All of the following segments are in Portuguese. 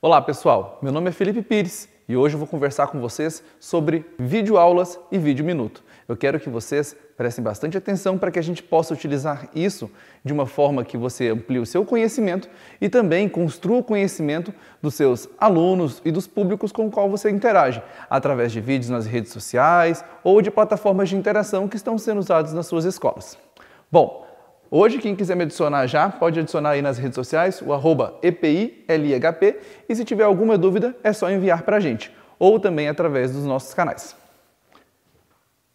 Olá pessoal, meu nome é Felipe Pires e hoje eu vou conversar com vocês sobre videoaulas e vídeo minuto. Eu quero que vocês prestem bastante atenção para que a gente possa utilizar isso de uma forma que você amplie o seu conhecimento e também construa o conhecimento dos seus alunos e dos públicos com o qual você interage, através de vídeos nas redes sociais ou de plataformas de interação que estão sendo usadas nas suas escolas. Bom, Hoje, quem quiser me adicionar já, pode adicionar aí nas redes sociais o arroba EPILIHP e se tiver alguma dúvida, é só enviar para a gente, ou também através dos nossos canais.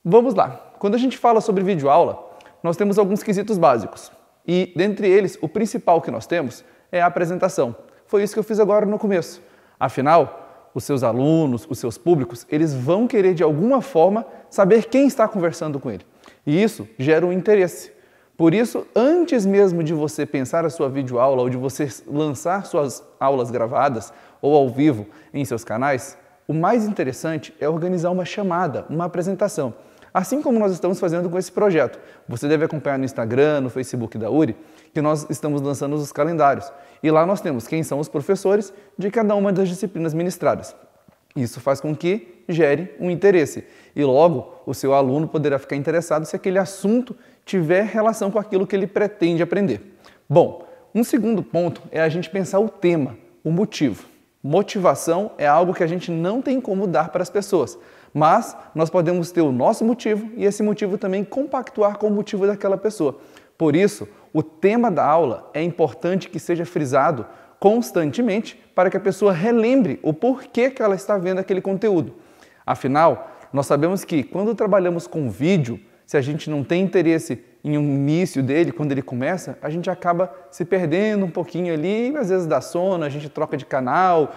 Vamos lá! Quando a gente fala sobre videoaula, nós temos alguns quesitos básicos. E, dentre eles, o principal que nós temos é a apresentação. Foi isso que eu fiz agora no começo. Afinal, os seus alunos, os seus públicos, eles vão querer, de alguma forma, saber quem está conversando com ele. E isso gera um interesse. Por isso, antes mesmo de você pensar a sua videoaula ou de você lançar suas aulas gravadas ou ao vivo em seus canais, o mais interessante é organizar uma chamada, uma apresentação. Assim como nós estamos fazendo com esse projeto. Você deve acompanhar no Instagram, no Facebook da URI, que nós estamos lançando os calendários. E lá nós temos quem são os professores de cada uma das disciplinas ministradas. Isso faz com que gere um interesse e logo o seu aluno poderá ficar interessado se aquele assunto tiver relação com aquilo que ele pretende aprender. Bom, um segundo ponto é a gente pensar o tema, o motivo. Motivação é algo que a gente não tem como dar para as pessoas, mas nós podemos ter o nosso motivo e esse motivo também compactuar com o motivo daquela pessoa. Por isso, o tema da aula é importante que seja frisado constantemente para que a pessoa relembre o porquê que ela está vendo aquele conteúdo. Afinal, nós sabemos que quando trabalhamos com vídeo, se a gente não tem interesse em um início dele, quando ele começa, a gente acaba se perdendo um pouquinho ali, às vezes dá sono, a gente troca de canal,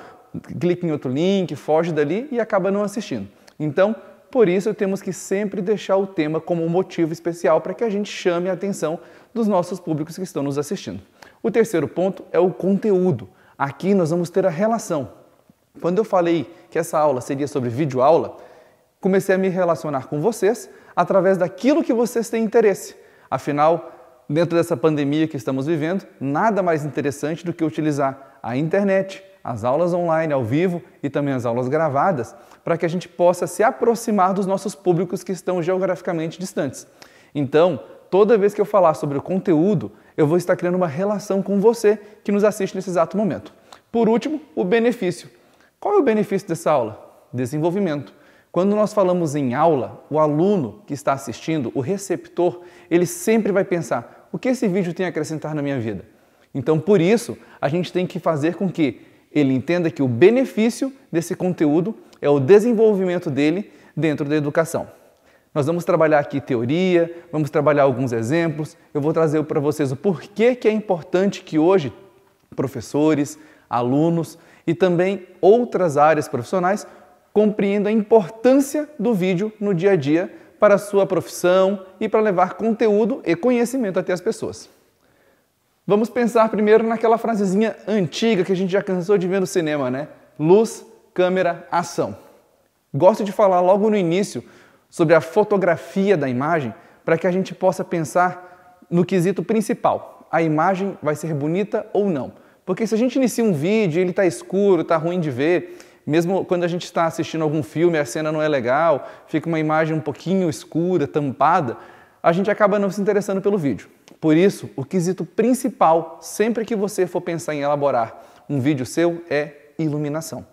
clica em outro link, foge dali e acaba não assistindo. Então, por isso temos que sempre deixar o tema como um motivo especial para que a gente chame a atenção dos nossos públicos que estão nos assistindo. O terceiro ponto é o conteúdo. Aqui nós vamos ter a relação. Quando eu falei que essa aula seria sobre vídeo aula, comecei a me relacionar com vocês através daquilo que vocês têm interesse. Afinal, dentro dessa pandemia que estamos vivendo, nada mais interessante do que utilizar a internet, as aulas online ao vivo e também as aulas gravadas, para que a gente possa se aproximar dos nossos públicos que estão geograficamente distantes. Então, toda vez que eu falar sobre o conteúdo, eu vou estar criando uma relação com você que nos assiste nesse exato momento. Por último, o benefício. Qual é o benefício dessa aula? Desenvolvimento. Quando nós falamos em aula, o aluno que está assistindo, o receptor, ele sempre vai pensar: o que esse vídeo tem a acrescentar na minha vida? Então, por isso, a gente tem que fazer com que ele entenda que o benefício desse conteúdo é o desenvolvimento dele dentro da educação. Nós vamos trabalhar aqui teoria, vamos trabalhar alguns exemplos. Eu vou trazer para vocês o porquê que é importante que hoje professores, alunos e também outras áreas profissionais Compreenda a importância do vídeo no dia a dia para a sua profissão e para levar conteúdo e conhecimento até as pessoas. Vamos pensar primeiro naquela frasezinha antiga que a gente já cansou de ver no cinema, né? Luz, câmera, ação. Gosto de falar logo no início sobre a fotografia da imagem para que a gente possa pensar no quesito principal. A imagem vai ser bonita ou não? Porque se a gente inicia um vídeo, ele está escuro, está ruim de ver, mesmo quando a gente está assistindo algum filme, a cena não é legal, fica uma imagem um pouquinho escura, tampada, a gente acaba não se interessando pelo vídeo. Por isso, o quesito principal, sempre que você for pensar em elaborar um vídeo seu, é iluminação.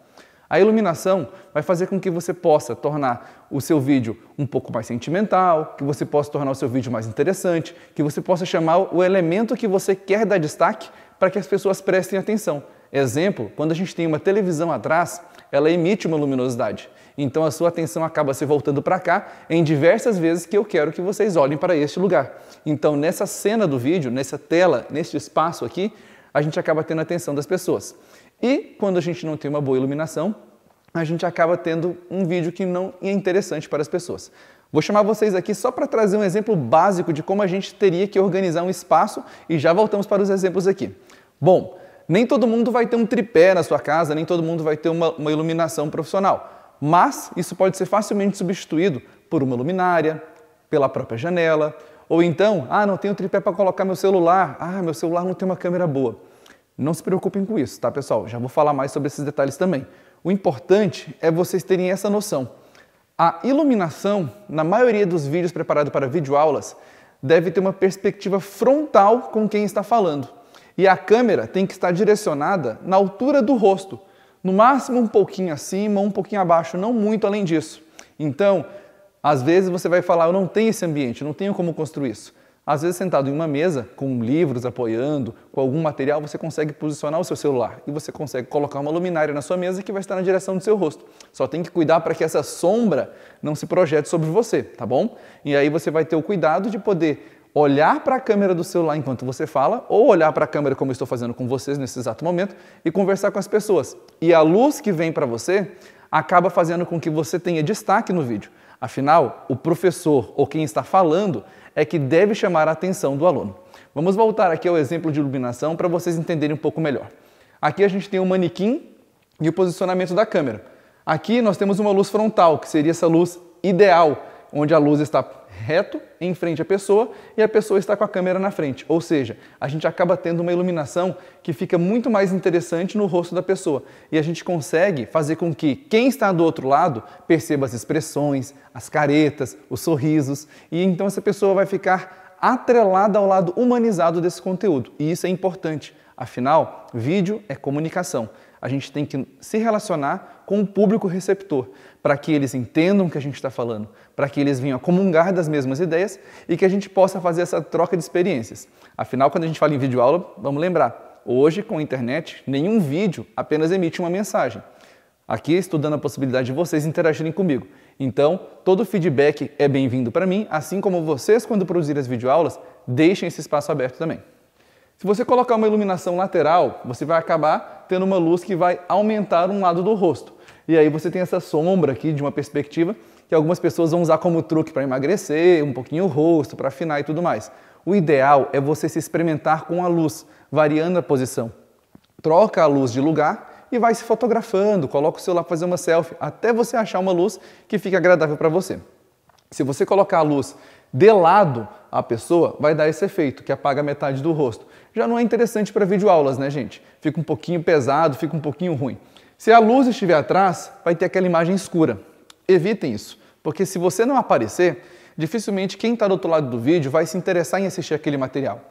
A iluminação vai fazer com que você possa tornar o seu vídeo um pouco mais sentimental, que você possa tornar o seu vídeo mais interessante, que você possa chamar o elemento que você quer dar destaque para que as pessoas prestem atenção. Exemplo, quando a gente tem uma televisão atrás, ela emite uma luminosidade. Então a sua atenção acaba se voltando para cá em diversas vezes que eu quero que vocês olhem para este lugar. Então nessa cena do vídeo, nessa tela, neste espaço aqui, a gente acaba tendo a atenção das pessoas. E quando a gente não tem uma boa iluminação, a gente acaba tendo um vídeo que não é interessante para as pessoas. Vou chamar vocês aqui só para trazer um exemplo básico de como a gente teria que organizar um espaço e já voltamos para os exemplos aqui. Bom, nem todo mundo vai ter um tripé na sua casa, nem todo mundo vai ter uma, uma iluminação profissional. Mas isso pode ser facilmente substituído por uma luminária, pela própria janela, ou então, ah, não tenho tripé para colocar meu celular, ah, meu celular não tem uma câmera boa. Não se preocupem com isso, tá, pessoal? Já vou falar mais sobre esses detalhes também. O importante é vocês terem essa noção. A iluminação, na maioria dos vídeos preparados para videoaulas, deve ter uma perspectiva frontal com quem está falando. E a câmera tem que estar direcionada na altura do rosto, no máximo um pouquinho acima, um pouquinho abaixo, não muito além disso. Então, às vezes você vai falar, eu não tenho esse ambiente, não tenho como construir isso. Às vezes, sentado em uma mesa, com livros apoiando, com algum material, você consegue posicionar o seu celular e você consegue colocar uma luminária na sua mesa que vai estar na direção do seu rosto. Só tem que cuidar para que essa sombra não se projete sobre você, tá bom? E aí você vai ter o cuidado de poder olhar para a câmera do celular enquanto você fala, ou olhar para a câmera como eu estou fazendo com vocês nesse exato momento e conversar com as pessoas. E a luz que vem para você acaba fazendo com que você tenha destaque no vídeo. Afinal, o professor ou quem está falando é que deve chamar a atenção do aluno. Vamos voltar aqui ao exemplo de iluminação para vocês entenderem um pouco melhor. Aqui a gente tem o um manequim e o posicionamento da câmera. Aqui nós temos uma luz frontal, que seria essa luz ideal, onde a luz está reto em frente à pessoa e a pessoa está com a câmera na frente. Ou seja, a gente acaba tendo uma iluminação que fica muito mais interessante no rosto da pessoa e a gente consegue fazer com que quem está do outro lado perceba as expressões, as caretas, os sorrisos e então essa pessoa vai ficar atrelada ao lado humanizado desse conteúdo. E isso é importante. Afinal, vídeo é comunicação a gente tem que se relacionar com o público receptor, para que eles entendam o que a gente está falando, para que eles venham a comungar das mesmas ideias e que a gente possa fazer essa troca de experiências. Afinal, quando a gente fala em videoaula, vamos lembrar, hoje com a internet, nenhum vídeo apenas emite uma mensagem. Aqui estudando a possibilidade de vocês interagirem comigo. Então, todo feedback é bem-vindo para mim, assim como vocês, quando produzirem as videoaulas, deixem esse espaço aberto também. Se você colocar uma iluminação lateral, você vai acabar tendo uma luz que vai aumentar um lado do rosto. E aí você tem essa sombra aqui de uma perspectiva que algumas pessoas vão usar como truque para emagrecer, um pouquinho o rosto, para afinar e tudo mais. O ideal é você se experimentar com a luz, variando a posição. Troca a luz de lugar e vai se fotografando, coloca o celular para fazer uma selfie, até você achar uma luz que fique agradável para você. Se você colocar a luz de lado, a pessoa vai dar esse efeito que apaga metade do rosto já não é interessante para videoaulas, né, gente? Fica um pouquinho pesado, fica um pouquinho ruim. Se a luz estiver atrás, vai ter aquela imagem escura. Evitem isso, porque se você não aparecer, dificilmente quem está do outro lado do vídeo vai se interessar em assistir aquele material.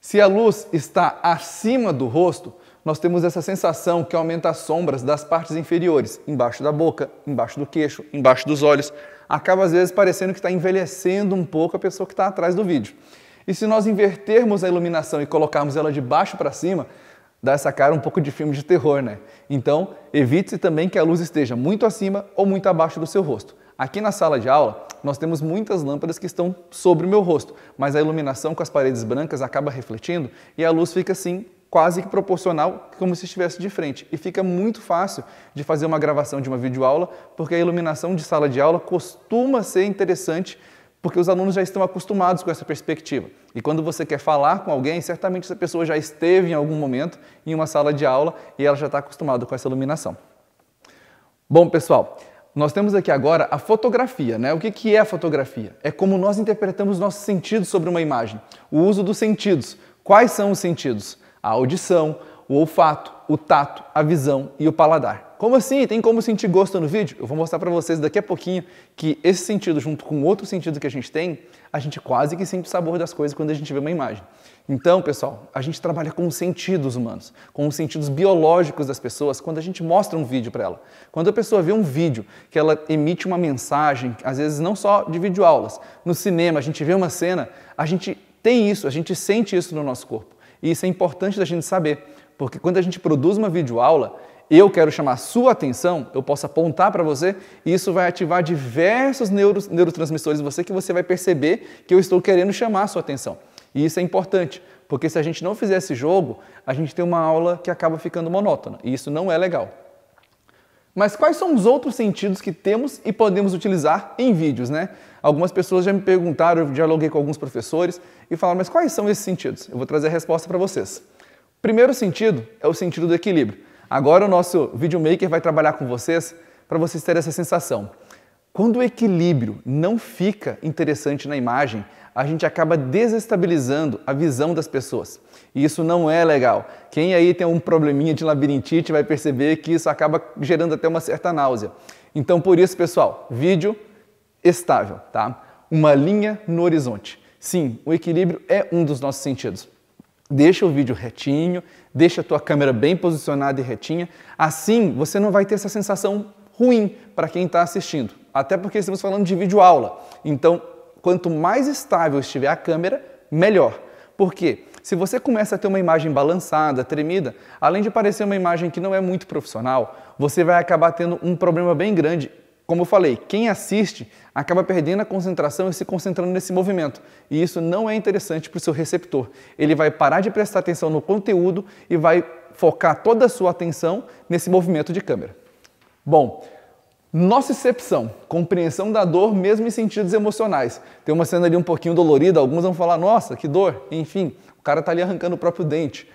Se a luz está acima do rosto, nós temos essa sensação que aumenta as sombras das partes inferiores, embaixo da boca, embaixo do queixo, embaixo dos olhos. Acaba às vezes parecendo que está envelhecendo um pouco a pessoa que está atrás do vídeo. E se nós invertermos a iluminação e colocarmos ela de baixo para cima, dá essa cara um pouco de filme de terror, né? Então, evite-se também que a luz esteja muito acima ou muito abaixo do seu rosto. Aqui na sala de aula, nós temos muitas lâmpadas que estão sobre o meu rosto, mas a iluminação com as paredes brancas acaba refletindo e a luz fica assim quase que proporcional, como se estivesse de frente. E fica muito fácil de fazer uma gravação de uma videoaula, porque a iluminação de sala de aula costuma ser interessante porque os alunos já estão acostumados com essa perspectiva. E quando você quer falar com alguém, certamente essa pessoa já esteve em algum momento em uma sala de aula e ela já está acostumada com essa iluminação. Bom, pessoal, nós temos aqui agora a fotografia. Né? O que, que é a fotografia? É como nós interpretamos nossos sentidos sobre uma imagem. O uso dos sentidos. Quais são os sentidos? A audição, o olfato, o tato, a visão e o paladar. Como assim? Tem como sentir gosto no vídeo? Eu vou mostrar para vocês daqui a pouquinho que esse sentido junto com outro sentido que a gente tem, a gente quase que sente o sabor das coisas quando a gente vê uma imagem. Então, pessoal, a gente trabalha com os sentidos humanos, com os sentidos biológicos das pessoas quando a gente mostra um vídeo para ela. Quando a pessoa vê um vídeo que ela emite uma mensagem, às vezes não só de videoaulas, no cinema a gente vê uma cena, a gente tem isso, a gente sente isso no nosso corpo. E isso é importante da gente saber porque quando a gente produz uma videoaula, eu quero chamar sua atenção, eu posso apontar para você e isso vai ativar diversos neuro, neurotransmissores em você que você vai perceber que eu estou querendo chamar sua atenção. E isso é importante, porque se a gente não fizer esse jogo, a gente tem uma aula que acaba ficando monótona e isso não é legal. Mas quais são os outros sentidos que temos e podemos utilizar em vídeos, né? Algumas pessoas já me perguntaram, eu dialoguei com alguns professores e falaram, mas quais são esses sentidos? Eu vou trazer a resposta para vocês. Primeiro sentido é o sentido do equilíbrio. Agora o nosso videomaker vai trabalhar com vocês para vocês terem essa sensação. Quando o equilíbrio não fica interessante na imagem, a gente acaba desestabilizando a visão das pessoas. E isso não é legal. Quem aí tem um probleminha de labirintite vai perceber que isso acaba gerando até uma certa náusea. Então, por isso, pessoal, vídeo estável, tá? Uma linha no horizonte. Sim, o equilíbrio é um dos nossos sentidos. Deixa o vídeo retinho, deixa a tua câmera bem posicionada e retinha. Assim, você não vai ter essa sensação ruim para quem está assistindo. Até porque estamos falando de vídeo aula. Então, quanto mais estável estiver a câmera, melhor. Por quê? Se você começa a ter uma imagem balançada, tremida, além de parecer uma imagem que não é muito profissional, você vai acabar tendo um problema bem grande como eu falei, quem assiste acaba perdendo a concentração e se concentrando nesse movimento. E isso não é interessante para o seu receptor. Ele vai parar de prestar atenção no conteúdo e vai focar toda a sua atenção nesse movimento de câmera. Bom, nossa exceção, compreensão da dor mesmo em sentidos emocionais. Tem uma cena ali um pouquinho dolorida, alguns vão falar, nossa, que dor, enfim, o cara está ali arrancando o próprio dente.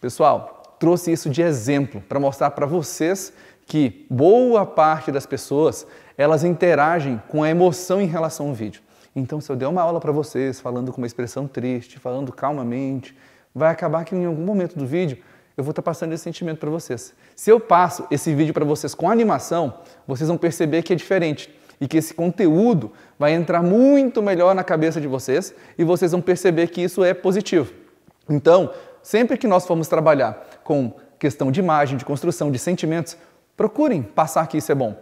Pessoal, trouxe isso de exemplo para mostrar para vocês que boa parte das pessoas elas interagem com a emoção em relação ao vídeo. Então, se eu der uma aula para vocês falando com uma expressão triste, falando calmamente, vai acabar que em algum momento do vídeo eu vou estar tá passando esse sentimento para vocês. Se eu passo esse vídeo para vocês com animação, vocês vão perceber que é diferente e que esse conteúdo vai entrar muito melhor na cabeça de vocês e vocês vão perceber que isso é positivo. Então, sempre que nós formos trabalhar com questão de imagem, de construção, de sentimentos, procurem passar que isso é bom.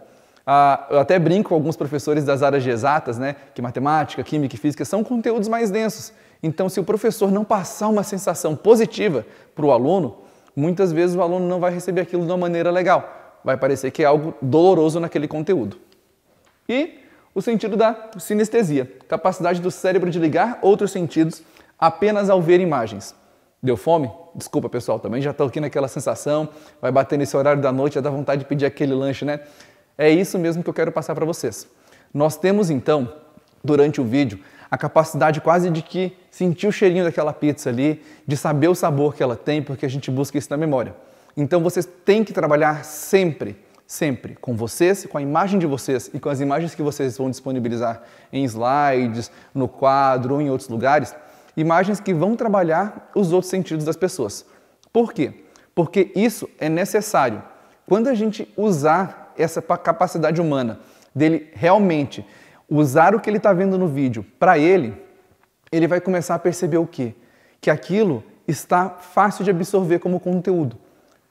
Ah, eu até brinco com alguns professores das áreas de exatas, né, que matemática, química e física são conteúdos mais densos. Então, se o professor não passar uma sensação positiva para o aluno, muitas vezes o aluno não vai receber aquilo de uma maneira legal. Vai parecer que é algo doloroso naquele conteúdo. E o sentido da sinestesia, capacidade do cérebro de ligar outros sentidos apenas ao ver imagens. Deu fome? Desculpa, pessoal, também já estou aqui naquela sensação, vai bater nesse horário da noite, já dá vontade de pedir aquele lanche, né? É isso mesmo que eu quero passar para vocês. Nós temos então, durante o vídeo, a capacidade quase de que sentir o cheirinho daquela pizza ali, de saber o sabor que ela tem, porque a gente busca isso na memória. Então vocês têm que trabalhar sempre, sempre com vocês, com a imagem de vocês e com as imagens que vocês vão disponibilizar em slides, no quadro ou em outros lugares imagens que vão trabalhar os outros sentidos das pessoas. Por quê? Porque isso é necessário. Quando a gente usar essa capacidade humana dele realmente usar o que ele está vendo no vídeo para ele, ele vai começar a perceber o quê? Que aquilo está fácil de absorver como conteúdo.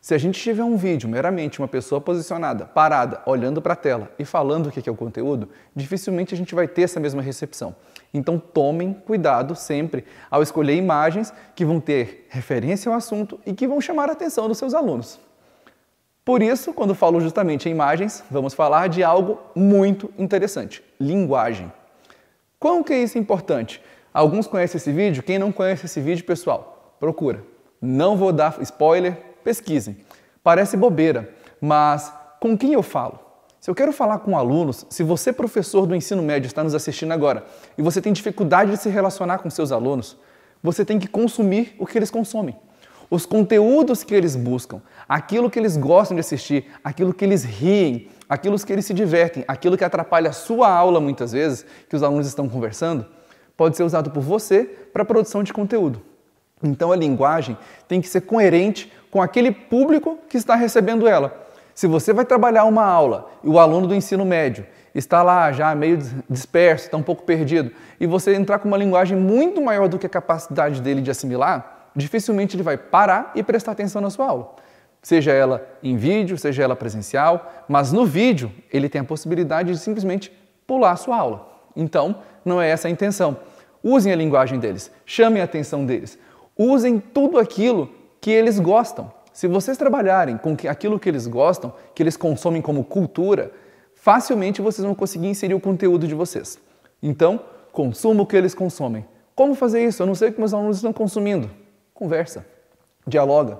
Se a gente tiver um vídeo meramente uma pessoa posicionada, parada, olhando para a tela e falando o que é o conteúdo, dificilmente a gente vai ter essa mesma recepção. Então tomem cuidado sempre ao escolher imagens que vão ter referência ao assunto e que vão chamar a atenção dos seus alunos. Por isso, quando falo justamente em imagens, vamos falar de algo muito interessante: linguagem. Como que é isso importante? Alguns conhecem esse vídeo, quem não conhece esse vídeo, pessoal, procura. Não vou dar spoiler, pesquisem. Parece bobeira, mas com quem eu falo? Se eu quero falar com alunos, se você, professor do ensino médio, está nos assistindo agora e você tem dificuldade de se relacionar com seus alunos, você tem que consumir o que eles consomem. Os conteúdos que eles buscam, aquilo que eles gostam de assistir, aquilo que eles riem, aquilo que eles se divertem, aquilo que atrapalha a sua aula muitas vezes, que os alunos estão conversando, pode ser usado por você para a produção de conteúdo. Então a linguagem tem que ser coerente com aquele público que está recebendo ela. Se você vai trabalhar uma aula e o aluno do ensino médio está lá já meio disperso, está um pouco perdido, e você entrar com uma linguagem muito maior do que a capacidade dele de assimilar, dificilmente ele vai parar e prestar atenção na sua aula. Seja ela em vídeo, seja ela presencial, mas no vídeo ele tem a possibilidade de simplesmente pular a sua aula. Então, não é essa a intenção. Usem a linguagem deles, chamem a atenção deles, usem tudo aquilo que eles gostam se vocês trabalharem com aquilo que eles gostam, que eles consomem como cultura, facilmente vocês vão conseguir inserir o conteúdo de vocês. Então, consuma o que eles consomem. Como fazer isso? Eu não sei o que meus alunos estão consumindo. Conversa, dialoga.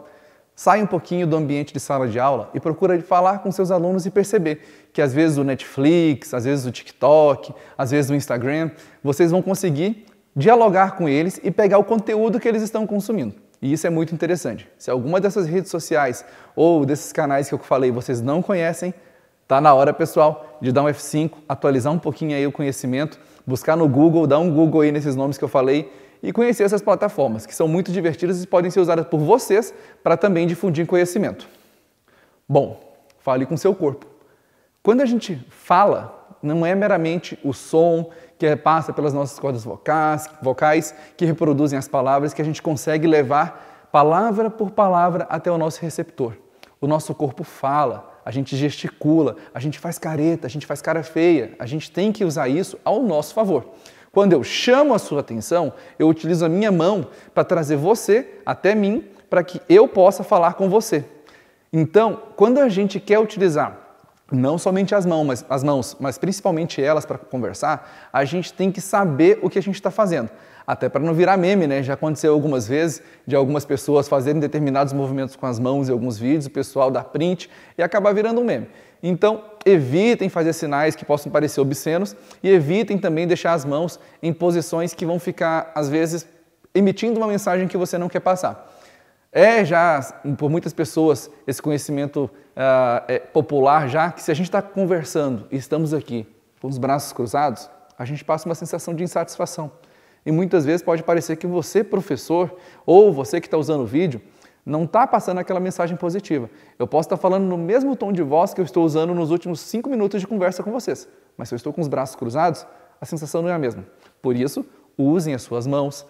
Sai um pouquinho do ambiente de sala de aula e procura falar com seus alunos e perceber que às vezes o Netflix, às vezes o TikTok, às vezes o Instagram, vocês vão conseguir dialogar com eles e pegar o conteúdo que eles estão consumindo. E isso é muito interessante. Se alguma dessas redes sociais ou desses canais que eu falei vocês não conhecem, tá na hora, pessoal, de dar um F5, atualizar um pouquinho aí o conhecimento, buscar no Google, dar um Google aí nesses nomes que eu falei e conhecer essas plataformas, que são muito divertidas e podem ser usadas por vocês para também difundir conhecimento. Bom, fale com seu corpo. Quando a gente fala, não é meramente o som que passa pelas nossas cordas vocais, vocais que reproduzem as palavras, que a gente consegue levar palavra por palavra até o nosso receptor. O nosso corpo fala, a gente gesticula, a gente faz careta, a gente faz cara feia, a gente tem que usar isso ao nosso favor. Quando eu chamo a sua atenção, eu utilizo a minha mão para trazer você até mim, para que eu possa falar com você. Então, quando a gente quer utilizar não somente as mãos, mas, as mãos, mas principalmente elas para conversar, a gente tem que saber o que a gente está fazendo. Até para não virar meme, né? Já aconteceu algumas vezes de algumas pessoas fazerem determinados movimentos com as mãos em alguns vídeos, o pessoal dá print e acabar virando um meme. Então, evitem fazer sinais que possam parecer obscenos e evitem também deixar as mãos em posições que vão ficar, às vezes, emitindo uma mensagem que você não quer passar. É já, por muitas pessoas, esse conhecimento uh, é, popular já que se a gente está conversando e estamos aqui com os braços cruzados, a gente passa uma sensação de insatisfação. E muitas vezes pode parecer que você, professor, ou você que está usando o vídeo, não está passando aquela mensagem positiva. Eu posso estar tá falando no mesmo tom de voz que eu estou usando nos últimos cinco minutos de conversa com vocês, mas se eu estou com os braços cruzados, a sensação não é a mesma. Por isso, usem as suas mãos,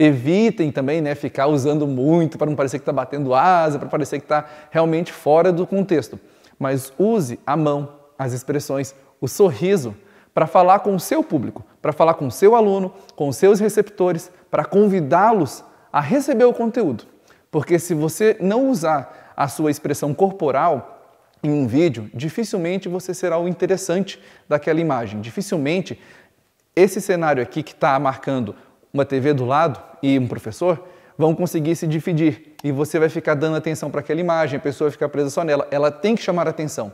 Evitem também né, ficar usando muito para não parecer que está batendo asa, para parecer que está realmente fora do contexto. Mas use a mão, as expressões, o sorriso para falar com o seu público, para falar com o seu aluno, com os seus receptores, para convidá-los a receber o conteúdo. Porque se você não usar a sua expressão corporal, em um vídeo, dificilmente você será o interessante daquela imagem. Dificilmente esse cenário aqui que está marcando uma TV do lado e um professor, vão conseguir se dividir e você vai ficar dando atenção para aquela imagem, a pessoa vai ficar presa só nela. Ela tem que chamar atenção,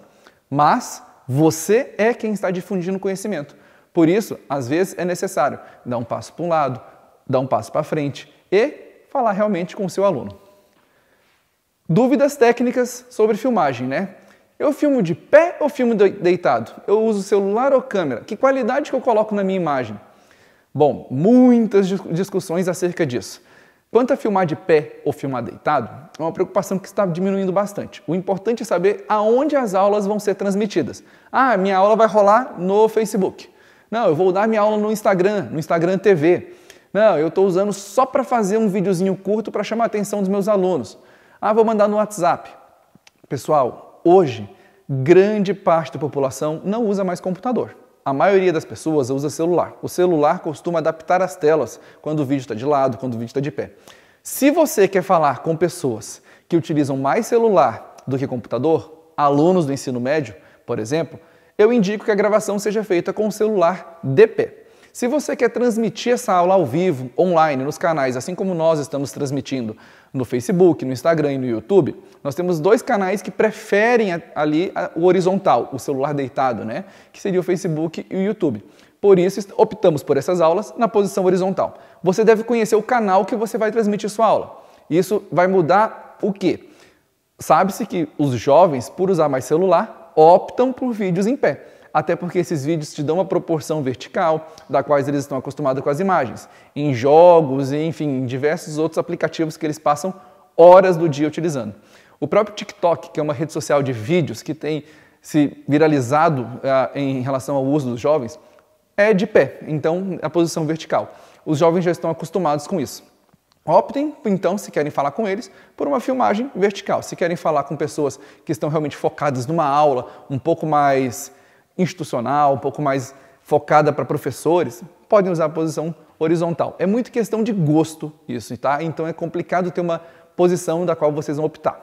mas você é quem está difundindo conhecimento. Por isso, às vezes é necessário dar um passo para um lado, dar um passo para frente e falar realmente com o seu aluno. Dúvidas técnicas sobre filmagem, né? Eu filmo de pé ou filmo deitado? Eu uso celular ou câmera? Que qualidade que eu coloco na minha imagem? Bom, muitas discussões acerca disso. Quanto a filmar de pé ou filmar deitado, é uma preocupação que está diminuindo bastante. O importante é saber aonde as aulas vão ser transmitidas. Ah, minha aula vai rolar no Facebook. Não, eu vou dar minha aula no Instagram, no Instagram TV. Não, eu estou usando só para fazer um videozinho curto para chamar a atenção dos meus alunos. Ah, vou mandar no WhatsApp. Pessoal, hoje, grande parte da população não usa mais computador. A maioria das pessoas usa celular. O celular costuma adaptar as telas quando o vídeo está de lado, quando o vídeo está de pé. Se você quer falar com pessoas que utilizam mais celular do que computador, alunos do ensino médio, por exemplo, eu indico que a gravação seja feita com o celular de pé. Se você quer transmitir essa aula ao vivo, online, nos canais, assim como nós estamos transmitindo no Facebook, no Instagram e no YouTube, nós temos dois canais que preferem ali o horizontal, o celular deitado, né? Que seria o Facebook e o YouTube. Por isso, optamos por essas aulas na posição horizontal. Você deve conhecer o canal que você vai transmitir sua aula. Isso vai mudar o quê? Sabe-se que os jovens, por usar mais celular, optam por vídeos em pé até porque esses vídeos te dão uma proporção vertical da qual eles estão acostumados com as imagens. Em jogos, enfim, em diversos outros aplicativos que eles passam horas do dia utilizando. O próprio TikTok, que é uma rede social de vídeos que tem se viralizado uh, em relação ao uso dos jovens, é de pé, então a posição vertical. Os jovens já estão acostumados com isso. Optem, então, se querem falar com eles, por uma filmagem vertical. Se querem falar com pessoas que estão realmente focadas numa aula, um pouco mais institucional, um pouco mais focada para professores, podem usar a posição horizontal. É muito questão de gosto isso, tá? Então é complicado ter uma posição da qual vocês vão optar.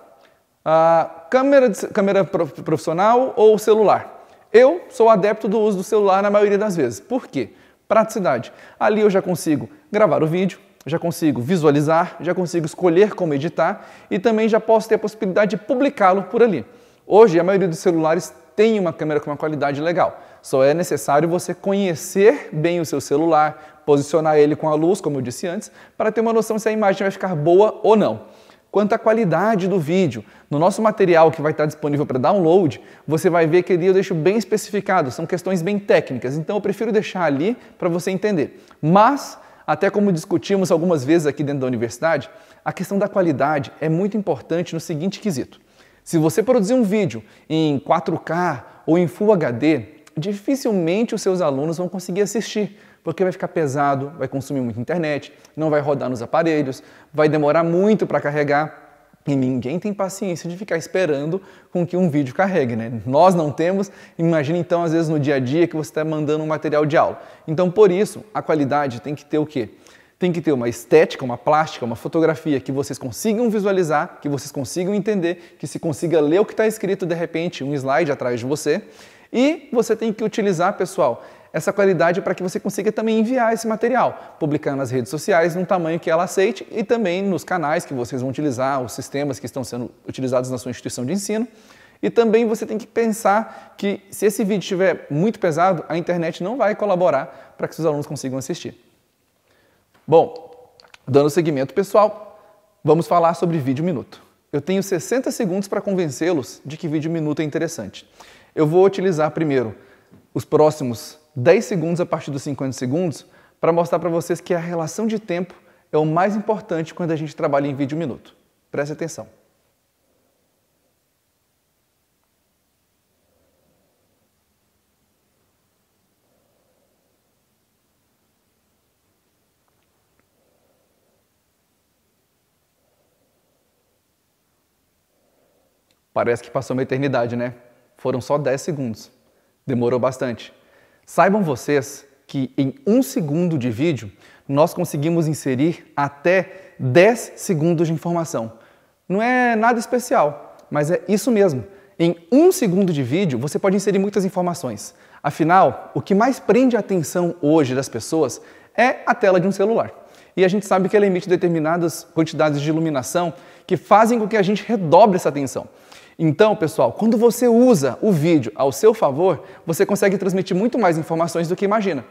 Ah, câmera, câmera profissional ou celular? Eu sou adepto do uso do celular na maioria das vezes. Por quê? Praticidade. Ali eu já consigo gravar o vídeo, já consigo visualizar, já consigo escolher como editar e também já posso ter a possibilidade de publicá-lo por ali. Hoje, a maioria dos celulares tem uma câmera com uma qualidade legal. Só é necessário você conhecer bem o seu celular, posicionar ele com a luz, como eu disse antes, para ter uma noção se a imagem vai ficar boa ou não. Quanto à qualidade do vídeo, no nosso material que vai estar disponível para download, você vai ver que ali eu deixo bem especificado, são questões bem técnicas, então eu prefiro deixar ali para você entender. Mas até como discutimos algumas vezes aqui dentro da universidade, a questão da qualidade é muito importante no seguinte quesito. Se você produzir um vídeo em 4K ou em Full HD, dificilmente os seus alunos vão conseguir assistir, porque vai ficar pesado, vai consumir muita internet, não vai rodar nos aparelhos, vai demorar muito para carregar. E ninguém tem paciência de ficar esperando com que um vídeo carregue, né? Nós não temos. Imagina então, às vezes, no dia a dia que você está mandando um material de aula. Então, por isso, a qualidade tem que ter o quê? tem que ter uma estética, uma plástica, uma fotografia que vocês consigam visualizar, que vocês consigam entender, que se consiga ler o que está escrito de repente, um slide atrás de você. E você tem que utilizar, pessoal, essa qualidade para que você consiga também enviar esse material, publicar nas redes sociais num tamanho que ela aceite e também nos canais que vocês vão utilizar, os sistemas que estão sendo utilizados na sua instituição de ensino. E também você tem que pensar que se esse vídeo estiver muito pesado, a internet não vai colaborar para que seus alunos consigam assistir. Bom, dando seguimento pessoal, vamos falar sobre vídeo minuto. Eu tenho 60 segundos para convencê-los de que vídeo minuto é interessante. Eu vou utilizar primeiro os próximos 10 segundos a partir dos 50 segundos para mostrar para vocês que a relação de tempo é o mais importante quando a gente trabalha em vídeo minuto. Preste atenção. Parece que passou uma eternidade, né? Foram só 10 segundos. Demorou bastante. Saibam vocês que em um segundo de vídeo nós conseguimos inserir até 10 segundos de informação. Não é nada especial, mas é isso mesmo. Em um segundo de vídeo você pode inserir muitas informações. Afinal, o que mais prende a atenção hoje das pessoas é a tela de um celular. E a gente sabe que ela emite determinadas quantidades de iluminação que fazem com que a gente redobre essa atenção. Então, pessoal, quando você usa o vídeo ao seu favor, você consegue transmitir muito mais informações do que imagina.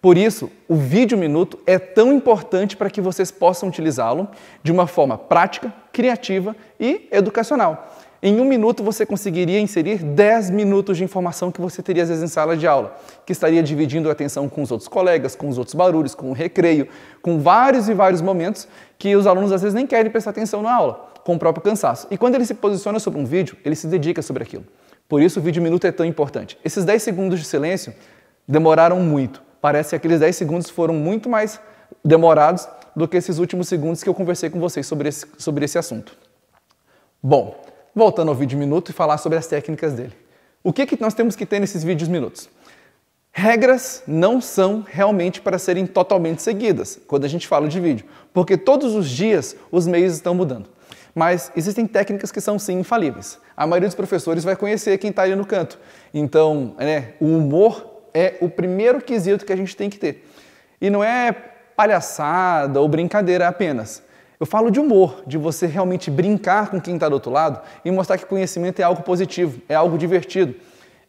Por isso, o vídeo minuto é tão importante para que vocês possam utilizá-lo de uma forma prática, criativa e educacional. Em um minuto você conseguiria inserir 10 minutos de informação que você teria às vezes em sala de aula, que estaria dividindo a atenção com os outros colegas, com os outros barulhos, com o recreio, com vários e vários momentos que os alunos às vezes nem querem prestar atenção na aula com o próprio cansaço. E quando ele se posiciona sobre um vídeo, ele se dedica sobre aquilo. Por isso o vídeo minuto é tão importante. Esses 10 segundos de silêncio demoraram muito. Parece que aqueles 10 segundos foram muito mais demorados do que esses últimos segundos que eu conversei com vocês sobre esse, sobre esse assunto. Bom, voltando ao vídeo minuto e falar sobre as técnicas dele. O que, que nós temos que ter nesses vídeos minutos? Regras não são realmente para serem totalmente seguidas quando a gente fala de vídeo, porque todos os dias os meios estão mudando mas existem técnicas que são sim infalíveis. A maioria dos professores vai conhecer quem está ali no canto. Então, né, o humor é o primeiro quesito que a gente tem que ter. E não é palhaçada ou brincadeira apenas. Eu falo de humor, de você realmente brincar com quem está do outro lado e mostrar que conhecimento é algo positivo, é algo divertido.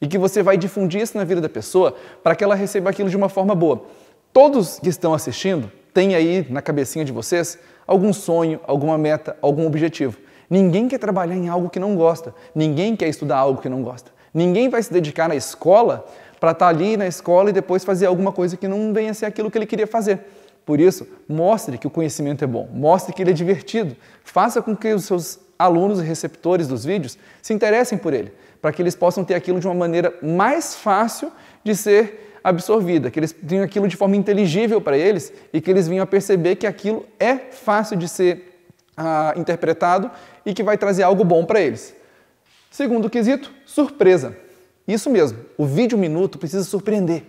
E que você vai difundir isso na vida da pessoa para que ela receba aquilo de uma forma boa. Todos que estão assistindo têm aí na cabecinha de vocês algum sonho, alguma meta, algum objetivo. Ninguém quer trabalhar em algo que não gosta, ninguém quer estudar algo que não gosta. Ninguém vai se dedicar na escola para estar tá ali na escola e depois fazer alguma coisa que não venha a ser aquilo que ele queria fazer. Por isso, mostre que o conhecimento é bom, mostre que ele é divertido, faça com que os seus alunos e receptores dos vídeos se interessem por ele, para que eles possam ter aquilo de uma maneira mais fácil de ser absorvida, que eles tinham aquilo de forma inteligível para eles e que eles vinham a perceber que aquilo é fácil de ser ah, interpretado e que vai trazer algo bom para eles. Segundo quesito, surpresa. Isso mesmo, o vídeo minuto precisa surpreender.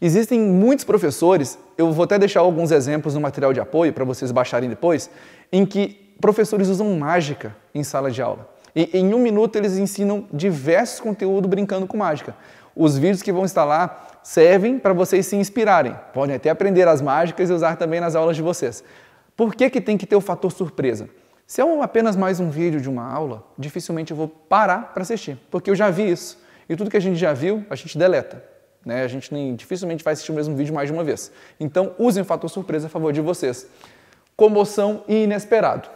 Existem muitos professores, eu vou até deixar alguns exemplos no material de apoio para vocês baixarem depois, em que professores usam mágica em sala de aula. E em um minuto eles ensinam diversos conteúdos brincando com mágica. Os vídeos que vão estar lá servem para vocês se inspirarem. Podem até aprender as mágicas e usar também nas aulas de vocês. Por que, que tem que ter o fator surpresa? Se é apenas mais um vídeo de uma aula, dificilmente eu vou parar para assistir, porque eu já vi isso. E tudo que a gente já viu, a gente deleta. Né? A gente nem, dificilmente vai assistir o mesmo vídeo mais de uma vez. Então, usem o fator surpresa a favor de vocês. Comoção e inesperado.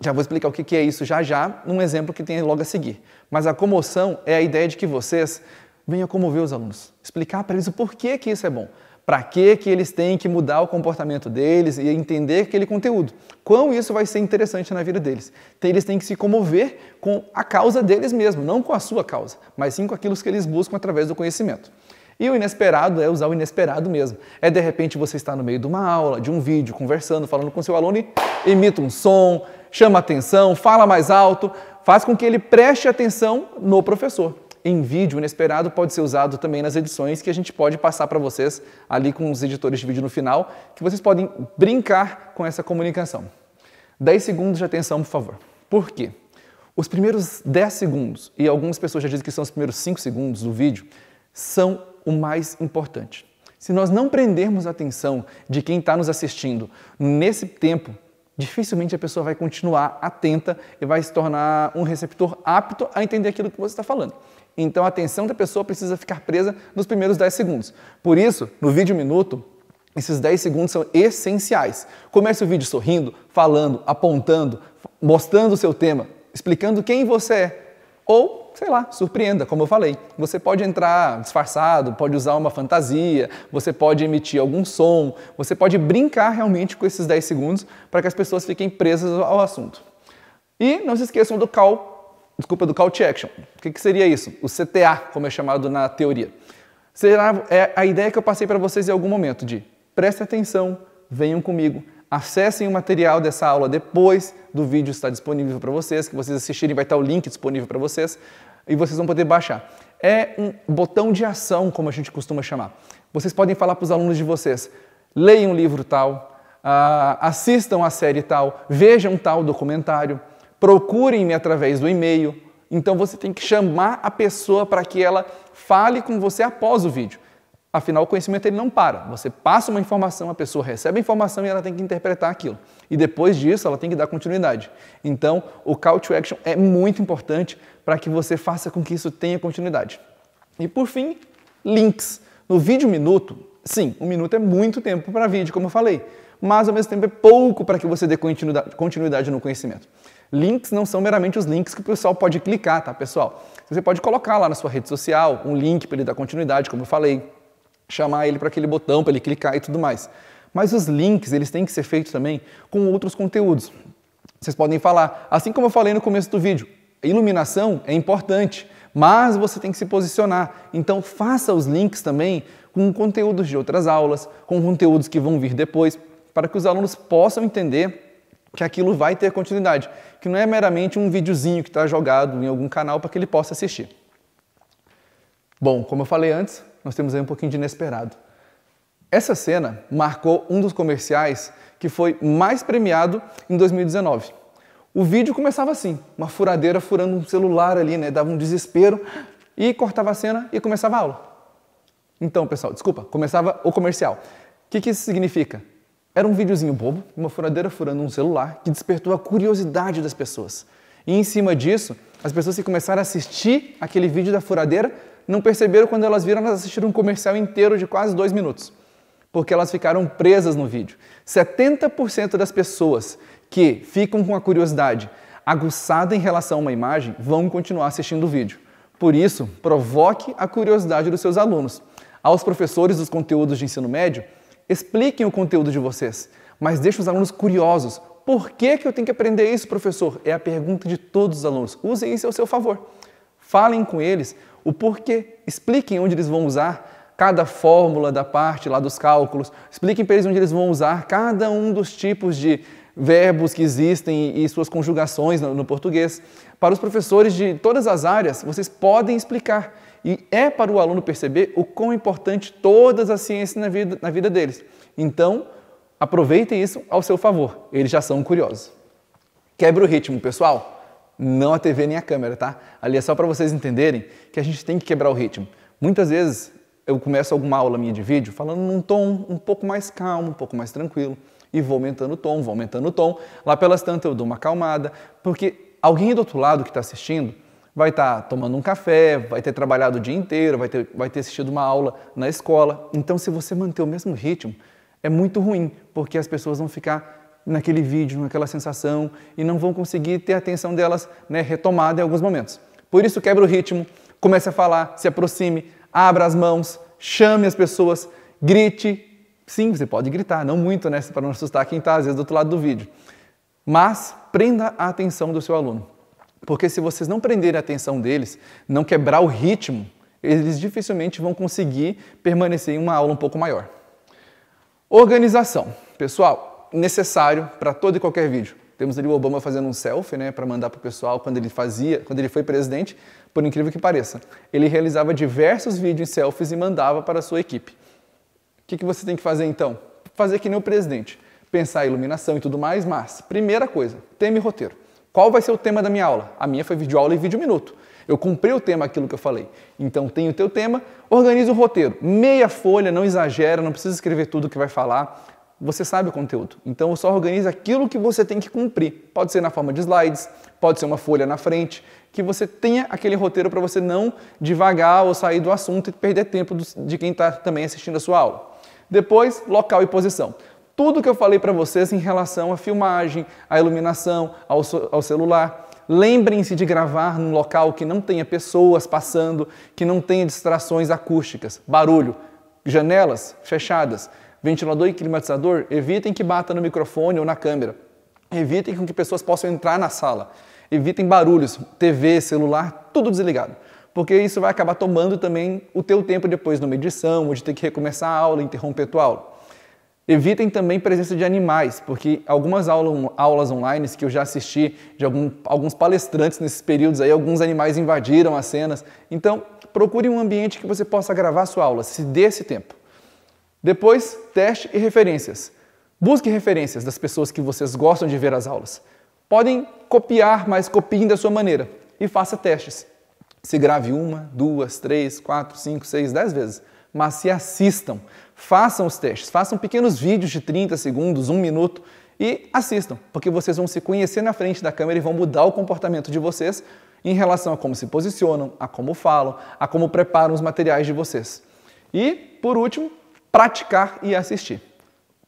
Já vou explicar o que é isso já já, num exemplo que tem logo a seguir. Mas a comoção é a ideia de que vocês venha comover os alunos, explicar para eles o porquê que isso é bom, para que que eles têm que mudar o comportamento deles e entender aquele conteúdo, quão isso vai ser interessante na vida deles. Então, eles têm que se comover com a causa deles mesmo, não com a sua causa, mas sim com aquilo que eles buscam através do conhecimento. E o inesperado é usar o inesperado mesmo. É de repente você estar no meio de uma aula, de um vídeo, conversando, falando com seu aluno e emita um som, chama atenção, fala mais alto, faz com que ele preste atenção no professor em vídeo inesperado pode ser usado também nas edições que a gente pode passar para vocês ali com os editores de vídeo no final, que vocês podem brincar com essa comunicação. 10 segundos de atenção, por favor. Por quê? Os primeiros 10 segundos, e algumas pessoas já dizem que são os primeiros 5 segundos do vídeo, são o mais importante. Se nós não prendermos a atenção de quem está nos assistindo nesse tempo, dificilmente a pessoa vai continuar atenta e vai se tornar um receptor apto a entender aquilo que você está falando. Então a atenção da pessoa precisa ficar presa nos primeiros 10 segundos. Por isso, no vídeo minuto, esses 10 segundos são essenciais. Comece o vídeo sorrindo, falando, apontando, mostrando o seu tema, explicando quem você é. Ou, sei lá, surpreenda, como eu falei. Você pode entrar disfarçado, pode usar uma fantasia, você pode emitir algum som, você pode brincar realmente com esses 10 segundos para que as pessoas fiquem presas ao assunto. E não se esqueçam do call desculpa, do call to action. O que, que seria isso? O CTA, como é chamado na teoria. Será é a ideia que eu passei para vocês em algum momento de prestem atenção, venham comigo, acessem o material dessa aula depois do vídeo estar disponível para vocês, que vocês assistirem vai estar o link disponível para vocês e vocês vão poder baixar. É um botão de ação, como a gente costuma chamar. Vocês podem falar para os alunos de vocês, leiam um livro tal, ah, assistam a série tal, vejam tal documentário, procurem-me através do e-mail. Então você tem que chamar a pessoa para que ela fale com você após o vídeo. Afinal, o conhecimento ele não para. Você passa uma informação, a pessoa recebe a informação e ela tem que interpretar aquilo. E depois disso, ela tem que dar continuidade. Então, o call to action é muito importante para que você faça com que isso tenha continuidade. E por fim, links. No vídeo minuto, sim, um minuto é muito tempo para vídeo, como eu falei, mas ao mesmo tempo é pouco para que você dê continuidade no conhecimento. Links não são meramente os links que o pessoal pode clicar, tá, pessoal? Você pode colocar lá na sua rede social um link para ele dar continuidade, como eu falei, chamar ele para aquele botão para ele clicar e tudo mais. Mas os links, eles têm que ser feitos também com outros conteúdos. Vocês podem falar, assim como eu falei no começo do vídeo, iluminação é importante, mas você tem que se posicionar. Então faça os links também com conteúdos de outras aulas, com conteúdos que vão vir depois, para que os alunos possam entender que aquilo vai ter continuidade, que não é meramente um videozinho que está jogado em algum canal para que ele possa assistir. Bom, como eu falei antes, nós temos aí um pouquinho de inesperado. Essa cena marcou um dos comerciais que foi mais premiado em 2019. O vídeo começava assim, uma furadeira furando um celular ali, né? Dava um desespero e cortava a cena e começava a aula. Então, pessoal, desculpa, começava o comercial. O que, que isso significa? Era um videozinho bobo, uma furadeira furando um celular, que despertou a curiosidade das pessoas. E em cima disso, as pessoas que começaram a assistir aquele vídeo da furadeira não perceberam quando elas viram, elas assistiram um comercial inteiro de quase dois minutos, porque elas ficaram presas no vídeo. 70% das pessoas que ficam com a curiosidade aguçada em relação a uma imagem vão continuar assistindo o vídeo. Por isso, provoque a curiosidade dos seus alunos. Aos professores dos conteúdos de ensino médio, Expliquem o conteúdo de vocês, mas deixem os alunos curiosos. Por que, que eu tenho que aprender isso, professor? É a pergunta de todos os alunos. Usem isso ao seu favor. Falem com eles o porquê. Expliquem onde eles vão usar cada fórmula da parte lá dos cálculos. Expliquem para eles onde eles vão usar cada um dos tipos de verbos que existem e suas conjugações no português. Para os professores de todas as áreas, vocês podem explicar. E é para o aluno perceber o quão importante todas as ciências na vida, na vida deles. Então, aproveitem isso ao seu favor, eles já são curiosos. Quebra o ritmo, pessoal. Não a TV nem a câmera, tá? Ali é só para vocês entenderem que a gente tem que quebrar o ritmo. Muitas vezes eu começo alguma aula minha de vídeo falando num tom um pouco mais calmo, um pouco mais tranquilo, e vou aumentando o tom, vou aumentando o tom. Lá pelas tantas eu dou uma acalmada, porque alguém do outro lado que está assistindo vai estar tá tomando um café, vai ter trabalhado o dia inteiro, vai ter, vai ter assistido uma aula na escola. Então, se você manter o mesmo ritmo, é muito ruim, porque as pessoas vão ficar naquele vídeo, naquela sensação e não vão conseguir ter a atenção delas né, retomada em alguns momentos. Por isso, quebra o ritmo, comece a falar, se aproxime, abra as mãos, chame as pessoas, grite. Sim, você pode gritar, não muito, né, para não assustar quem está às vezes do outro lado do vídeo. Mas prenda a atenção do seu aluno. Porque se vocês não prenderem a atenção deles, não quebrar o ritmo, eles dificilmente vão conseguir permanecer em uma aula um pouco maior. Organização. Pessoal, necessário para todo e qualquer vídeo. Temos ali o Obama fazendo um selfie, né, para mandar para o pessoal quando ele fazia, quando ele foi presidente, por incrível que pareça. Ele realizava diversos vídeos selfies e mandava para a sua equipe. O que, que você tem que fazer então? Fazer que nem o presidente. Pensar em iluminação e tudo mais, mas, primeira coisa, teme roteiro. Qual vai ser o tema da minha aula? A minha foi vídeo aula e vídeo minuto. Eu cumpri o tema, aquilo que eu falei. Então tem o teu tema, organiza o roteiro. Meia folha, não exagera, não precisa escrever tudo que vai falar. Você sabe o conteúdo. Então só organiza aquilo que você tem que cumprir. Pode ser na forma de slides, pode ser uma folha na frente, que você tenha aquele roteiro para você não devagar ou sair do assunto e perder tempo de quem está também assistindo a sua aula. Depois, local e posição tudo que eu falei para vocês em relação à filmagem, à iluminação, ao, ao celular. Lembrem-se de gravar num local que não tenha pessoas passando, que não tenha distrações acústicas, barulho, janelas fechadas, ventilador e climatizador, evitem que bata no microfone ou na câmera. Evitem que pessoas possam entrar na sala. Evitem barulhos, TV, celular, tudo desligado porque isso vai acabar tomando também o teu tempo depois numa edição, ou de ter que recomeçar a aula, interromper a tua aula. Evitem também presença de animais, porque algumas aula, aulas online que eu já assisti de algum, alguns palestrantes nesses períodos aí, alguns animais invadiram as cenas. Então, procure um ambiente que você possa gravar sua aula, se dê esse tempo. Depois, teste e referências. Busque referências das pessoas que vocês gostam de ver as aulas. Podem copiar, mas copiem da sua maneira e faça testes. Se grave uma, duas, três, quatro, cinco, seis, dez vezes mas se assistam. Façam os testes, façam pequenos vídeos de 30 segundos, 1 minuto e assistam, porque vocês vão se conhecer na frente da câmera e vão mudar o comportamento de vocês em relação a como se posicionam, a como falam, a como preparam os materiais de vocês. E, por último, praticar e assistir.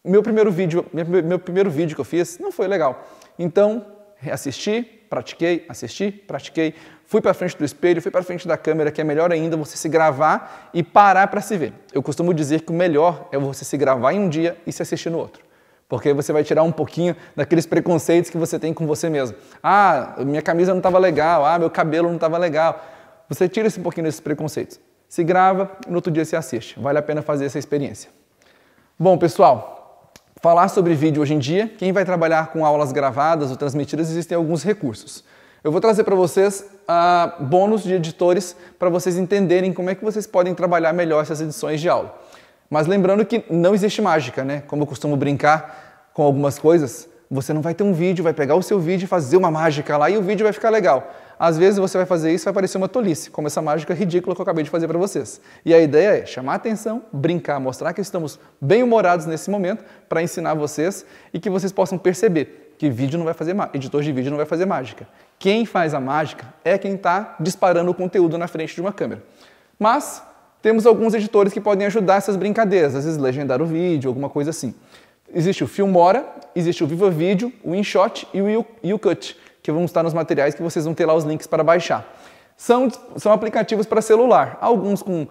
Meu primeiro vídeo, meu primeiro vídeo que eu fiz não foi legal. Então, assisti, pratiquei, assisti, pratiquei, fui para frente do espelho, fui para frente da câmera, que é melhor ainda você se gravar e parar para se ver. Eu costumo dizer que o melhor é você se gravar em um dia e se assistir no outro. Porque você vai tirar um pouquinho daqueles preconceitos que você tem com você mesmo. Ah, minha camisa não estava legal, ah, meu cabelo não estava legal. Você tira esse pouquinho desses preconceitos. Se grava, no outro dia se assiste. Vale a pena fazer essa experiência. Bom, pessoal, falar sobre vídeo hoje em dia, quem vai trabalhar com aulas gravadas ou transmitidas, existem alguns recursos. Eu vou trazer para vocês uh, bônus de editores para vocês entenderem como é que vocês podem trabalhar melhor essas edições de aula. Mas lembrando que não existe mágica, né? Como eu costumo brincar com algumas coisas, você não vai ter um vídeo, vai pegar o seu vídeo e fazer uma mágica lá e o vídeo vai ficar legal. Às vezes você vai fazer isso e vai parecer uma tolice, como essa mágica ridícula que eu acabei de fazer para vocês. E a ideia é chamar atenção, brincar, mostrar que estamos bem-humorados nesse momento para ensinar vocês e que vocês possam perceber que vídeo não vai fazer editor de vídeo não vai fazer mágica. Quem faz a mágica é quem está disparando o conteúdo na frente de uma câmera. Mas temos alguns editores que podem ajudar essas brincadeiras, às vezes legendar o vídeo, alguma coisa assim. Existe o Filmora, existe o Viva Vídeo, o InShot e o YouCut, que vão estar nos materiais que vocês vão ter lá os links para baixar. São, são aplicativos para celular, alguns com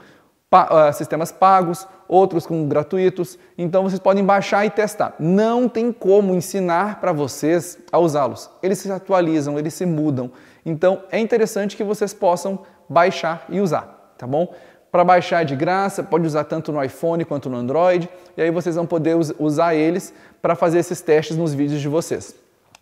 pa, uh, sistemas pagos, outros com gratuitos, então vocês podem baixar e testar. Não tem como ensinar para vocês a usá-los. Eles se atualizam, eles se mudam. Então é interessante que vocês possam baixar e usar, tá bom? para baixar de graça, pode usar tanto no iPhone quanto no Android, e aí vocês vão poder usar eles para fazer esses testes nos vídeos de vocês.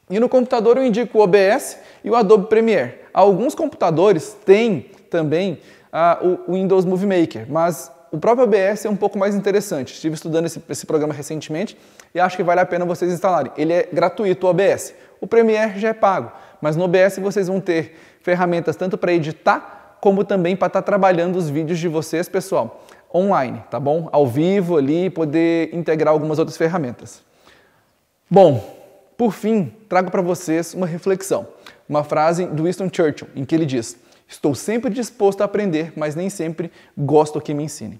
E no computador eu indico o OBS e o Adobe Premiere. Alguns computadores têm também ah, o Windows Movie Maker, mas o próprio OBS é um pouco mais interessante. Estive estudando esse, esse programa recentemente e acho que vale a pena vocês instalarem. Ele é gratuito, o OBS. O Premiere já é pago, mas no OBS vocês vão ter ferramentas tanto para editar como também para estar tá trabalhando os vídeos de vocês, pessoal, online, tá bom? Ao vivo ali, poder integrar algumas outras ferramentas. Bom, por fim, trago para vocês uma reflexão, uma frase do Winston Churchill, em que ele diz: Estou sempre disposto a aprender, mas nem sempre gosto que me ensinem.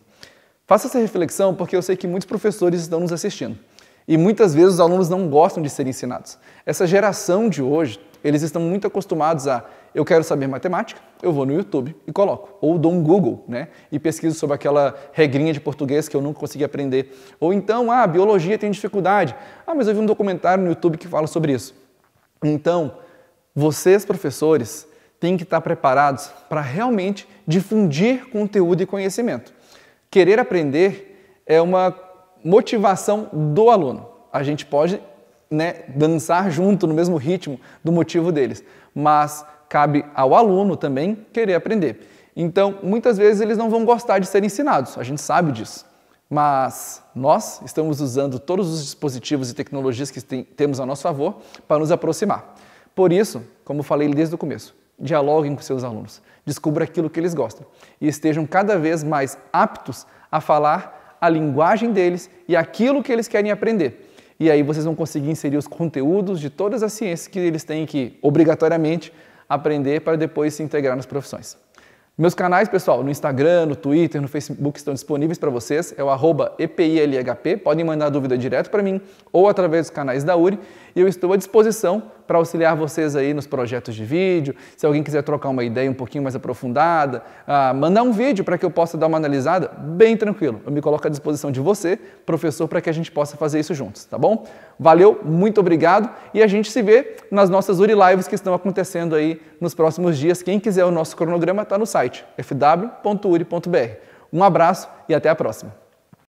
Faça essa reflexão porque eu sei que muitos professores estão nos assistindo e muitas vezes os alunos não gostam de ser ensinados. Essa geração de hoje eles estão muito acostumados a eu quero saber matemática, eu vou no YouTube e coloco. Ou dou um Google, né? E pesquiso sobre aquela regrinha de português que eu nunca consegui aprender. Ou então, ah, biologia tem dificuldade. Ah, mas eu vi um documentário no YouTube que fala sobre isso. Então, vocês, professores, têm que estar preparados para realmente difundir conteúdo e conhecimento. Querer aprender é uma motivação do aluno. A gente pode né, dançar junto no mesmo ritmo do motivo deles, mas cabe ao aluno também querer aprender. Então, muitas vezes eles não vão gostar de ser ensinados, a gente sabe disso. Mas nós estamos usando todos os dispositivos e tecnologias que tem, temos a nosso favor para nos aproximar. Por isso, como falei desde o começo, dialoguem com seus alunos, descubra aquilo que eles gostam e estejam cada vez mais aptos a falar a linguagem deles e aquilo que eles querem aprender e aí vocês vão conseguir inserir os conteúdos de todas as ciências que eles têm que, obrigatoriamente, aprender para depois se integrar nas profissões. Meus canais, pessoal, no Instagram, no Twitter, no Facebook estão disponíveis para vocês. É o EPILHP. Podem mandar dúvida direto para mim ou através dos canais da URI e eu estou à disposição para auxiliar vocês aí nos projetos de vídeo. Se alguém quiser trocar uma ideia um pouquinho mais aprofundada, ah, mandar um vídeo para que eu possa dar uma analisada, bem tranquilo. Eu me coloco à disposição de você, professor, para que a gente possa fazer isso juntos, tá bom? Valeu, muito obrigado e a gente se vê nas nossas Uri Lives que estão acontecendo aí nos próximos dias. Quem quiser o nosso cronograma está no site fw.uri.br. Um abraço e até a próxima.